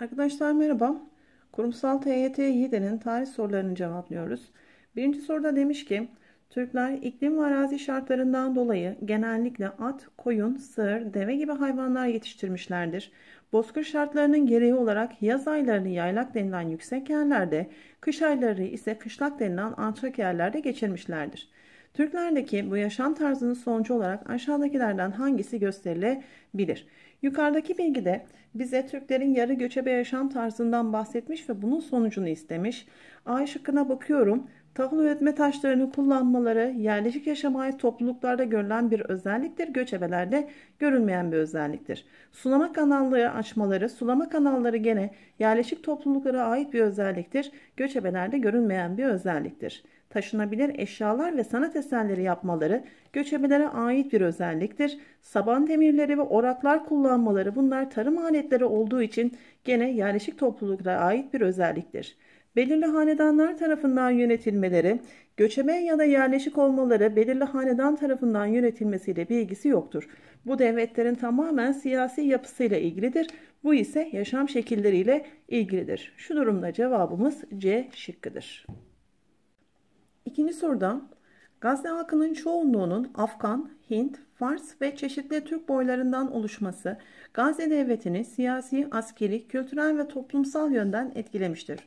Arkadaşlar merhaba. Kurumsal TYT 7nin tarih sorularını cevaplıyoruz. Birinci soruda demiş ki Türkler iklim ve arazi şartlarından dolayı genellikle at, koyun, sığır, deve gibi hayvanlar yetiştirmişlerdir. Bozkır şartlarının gereği olarak yaz aylarını yaylak denilen yüksek yerlerde, kış ayları ise kışlak denilen alçak yerlerde geçirmişlerdir. Türklerdeki bu yaşam tarzının sonucu olarak aşağıdakilerden hangisi gösterilebilir? Yukarıdaki bilgide bize Türklerin yarı göçebe yaşam tarzından bahsetmiş ve bunun sonucunu istemiş. A şıkkına bakıyorum. Tahıl üretme taşlarını kullanmaları yerleşik yaşama ait topluluklarda görülen bir özelliktir. Göçebelerde görülmeyen bir özelliktir. Sulama kanalları açmaları, sulama kanalları gene yerleşik topluluklara ait bir özelliktir. Göçebelerde görünmeyen bir özelliktir. Taşınabilir eşyalar ve sanat eserleri yapmaları göçebelere ait bir özelliktir. Saban demirleri ve oraklar kullanmaları bunlar tarım aletleri olduğu için gene yerleşik topluluklara ait bir özelliktir belirli hanedanlar tarafından yönetilmeleri, göçeme ya da yerleşik olmaları belirli hanedan tarafından yönetilmesiyle bir ilgisi yoktur. Bu devletlerin tamamen siyasi yapısıyla ilgilidir. Bu ise yaşam şekilleriyle ilgilidir. Şu durumda cevabımız C şıkkıdır. İkinci soruda Gazze halkının çoğunluğunun Afgan, Hint, Fars ve çeşitli Türk boylarından oluşması Gazze devletini siyasi, askeri, kültürel ve toplumsal yönden etkilemiştir.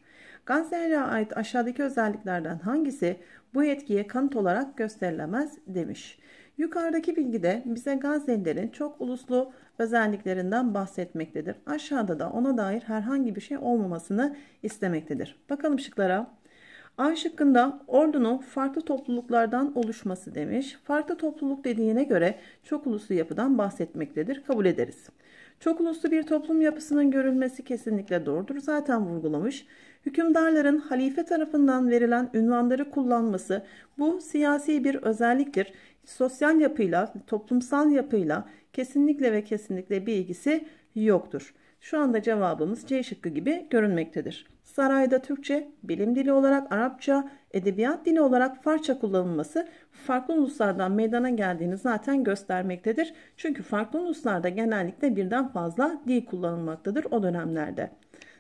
Gazze'ye ait aşağıdaki özelliklerden hangisi bu etkiye kanıt olarak gösterilemez demiş. Yukarıdaki bilgide bize Gazze'lilerin çok uluslu özelliklerinden bahsetmektedir. Aşağıda da ona dair herhangi bir şey olmamasını istemektedir. Bakalım şıklara. A şıkkında ordunun farklı topluluklardan oluşması demiş. Farklı topluluk dediğine göre çok uluslu yapıdan bahsetmektedir. Kabul ederiz. Çok uluslu bir toplum yapısının görülmesi kesinlikle doğrudur zaten vurgulamış. Hükümdarların halife tarafından verilen ünvanları kullanması bu siyasi bir özelliktir. Sosyal yapıyla, toplumsal yapıyla kesinlikle ve kesinlikle bir ilgisi yoktur. Şu anda cevabımız C şıkkı gibi görünmektedir. Sarayda Türkçe, bilim dili olarak Arapça, edebiyat dili olarak Farsça kullanılması farklı uluslardan meydana geldiğini zaten göstermektedir. Çünkü farklı uluslarda genellikle birden fazla dil kullanılmaktadır o dönemlerde.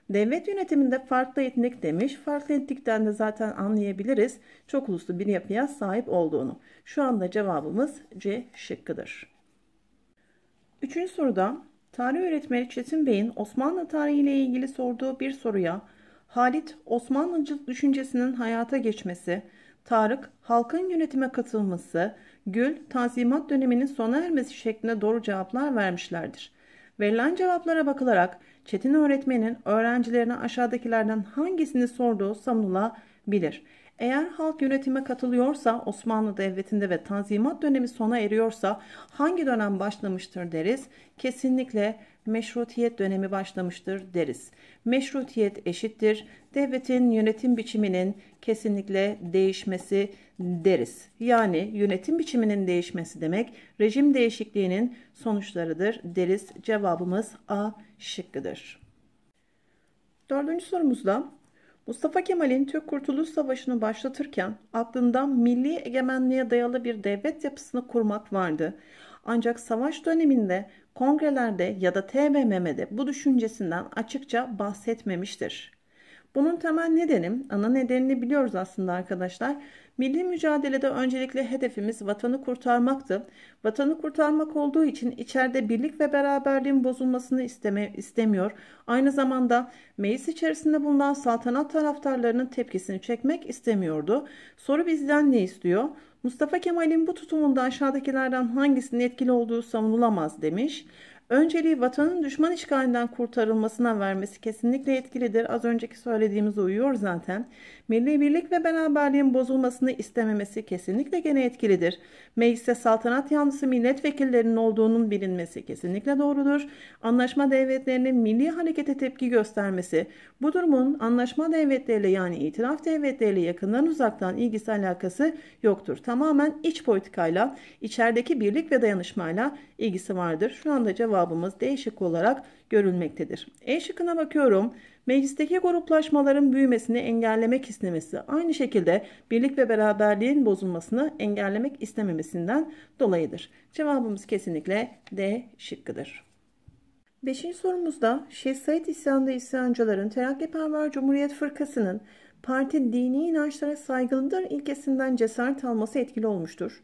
Devlet yönetiminde farklı etnik demiş, farklı etnikten de zaten anlayabiliriz çok uluslu bir yapıya sahip olduğunu. Şu anda cevabımız C şıkkıdır. Üçüncü soruda Tarih öğretmeni Çetin Bey'in Osmanlı tarihiyle ilgili sorduğu bir soruya Halit Osmanlıcı düşüncesinin hayata geçmesi, Tarık halkın yönetime katılması, Gül tanzimat döneminin sona ermesi şeklinde doğru cevaplar vermişlerdir. Verilen cevaplara bakılarak Çetin öğretmenin öğrencilerine aşağıdakilerden hangisini sorduğu sanılabilir. Eğer halk yönetime katılıyorsa Osmanlı Devleti'nde ve Tanzimat dönemi sona eriyorsa hangi dönem başlamıştır deriz? Kesinlikle meşrutiyet dönemi başlamıştır deriz. Meşrutiyet eşittir devletin yönetim biçiminin kesinlikle değişmesi deriz. Yani yönetim biçiminin değişmesi demek rejim değişikliğinin sonuçlarıdır deriz. Cevabımız A şıkkıdır. Dördüncü sorumuzda Mustafa Kemal'in Türk Kurtuluş Savaşı'nı başlatırken aklından milli egemenliğe dayalı bir devlet yapısını kurmak vardı. Ancak savaş döneminde kongrelerde ya da TBMM'de bu düşüncesinden açıkça bahsetmemiştir. Bunun temel nedeni, ana nedenini biliyoruz aslında arkadaşlar. Milli mücadelede öncelikle hedefimiz vatanı kurtarmaktı. Vatanı kurtarmak olduğu için içeride birlik ve beraberliğin bozulmasını isteme, istemiyor. Aynı zamanda meclis içerisinde bulunan saltanat taraftarlarının tepkisini çekmek istemiyordu. Soru bizden ne istiyor? Mustafa Kemal'in bu tutumunda aşağıdakilerden hangisinin etkili olduğu savunulamaz demiş önceliği vatanın düşman işgalinden kurtarılmasına vermesi kesinlikle etkilidir. Az önceki söylediğimize uyuyor zaten. Milli birlik ve beraberliğin bozulmasını istememesi kesinlikle gene etkilidir. Meclise saltanat yanlısı milletvekillerinin olduğunun bilinmesi kesinlikle doğrudur. Anlaşma devletlerinin milli harekete tepki göstermesi, bu durumun anlaşma devletleriyle yani itiraf devletleriyle yakından uzaktan ilgisi alakası yoktur. Tamamen iç politikayla, içerideki birlik ve dayanışmayla ilgisi vardır. Şu anda cevap cevabımız D şıkkı olarak görülmektedir. E şıkkına bakıyorum. Meclisteki gruplaşmaların büyümesini engellemek istemesi aynı şekilde birlik ve beraberliğin bozulmasını engellemek istememesinden dolayıdır. Cevabımız kesinlikle D şıkkıdır. Beşinci sorumuzda Şeyh Said isyanında isyancıların Terakkiperver Cumhuriyet Fırkası'nın parti dini inançlara saygılıdır ilkesinden cesaret alması etkili olmuştur.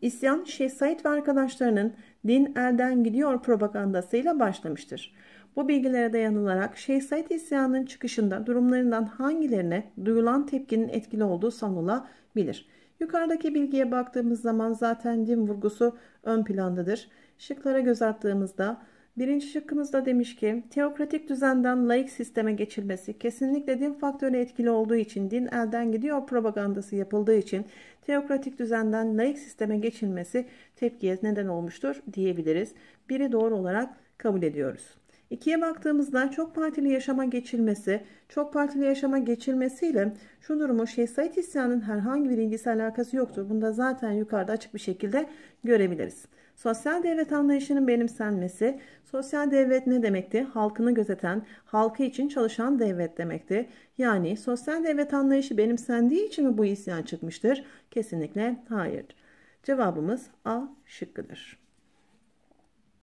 İsyan Şeyh Said ve arkadaşlarının din elden gidiyor propagandasıyla başlamıştır. Bu bilgilere dayanılarak Şeyh Said isyanının çıkışında durumlarından hangilerine duyulan tepkinin etkili olduğu sanılabilir. Yukarıdaki bilgiye baktığımız zaman zaten din vurgusu ön plandadır. Şıklara göz attığımızda Birinci şıkkımızda demiş ki teokratik düzenden laik sisteme geçilmesi kesinlikle din faktörü etkili olduğu için din elden gidiyor propagandası yapıldığı için teokratik düzenden laik sisteme geçilmesi tepkiye neden olmuştur diyebiliriz. Biri doğru olarak kabul ediyoruz. İkiye baktığımızda çok partili yaşama geçilmesi, çok partili yaşama geçilmesiyle şu durumu Şeyh Said İsyan'ın herhangi bir ilgisi alakası yoktur. Bunu da zaten yukarıda açık bir şekilde görebiliriz. Sosyal devlet anlayışının benimsenmesi, sosyal devlet ne demekti? Halkını gözeten, halkı için çalışan devlet demekti. Yani sosyal devlet anlayışı benimsendiği için mi bu isyan çıkmıştır? Kesinlikle hayır. Cevabımız A şıkkıdır.